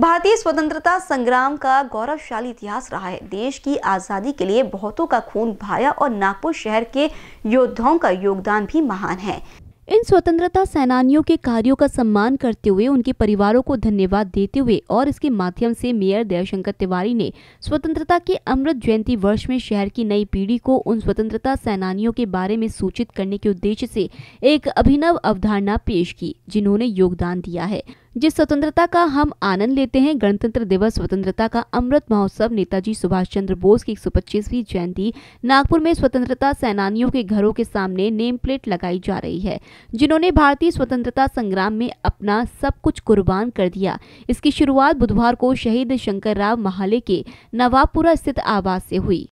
भारतीय स्वतंत्रता संग्राम का गौरवशाली इतिहास रहा है देश की आज़ादी के लिए बहुतों का खून भाया और नागपुर शहर के योद्धाओं का योगदान भी महान है इन स्वतंत्रता सेनानियों के कार्यों का सम्मान करते हुए उनके परिवारों को धन्यवाद देते हुए और इसके माध्यम से मेयर दयाशंकर तिवारी ने स्वतंत्रता के अमृत जयंती वर्ष में शहर की नई पीढ़ी को उन स्वतंत्रता सेनानियों के बारे में सूचित करने के उद्देश्य से एक अभिनव अवधारणा पेश की जिन्होंने योगदान दिया है जिस स्वतंत्रता का हम आनंद लेते हैं गणतंत्र दिवस स्वतंत्रता का अमृत महोत्सव नेताजी सुभाष चंद्र बोस की एक जयंती नागपुर में स्वतंत्रता सेनानियों के घरों के सामने नेम प्लेट लगाई जा रही है जिन्होंने भारतीय स्वतंत्रता संग्राम में अपना सब कुछ कुर्बान कर दिया इसकी शुरुआत बुधवार को शहीद शंकर राव महाले के नवाबपुरा स्थित आवास से हुई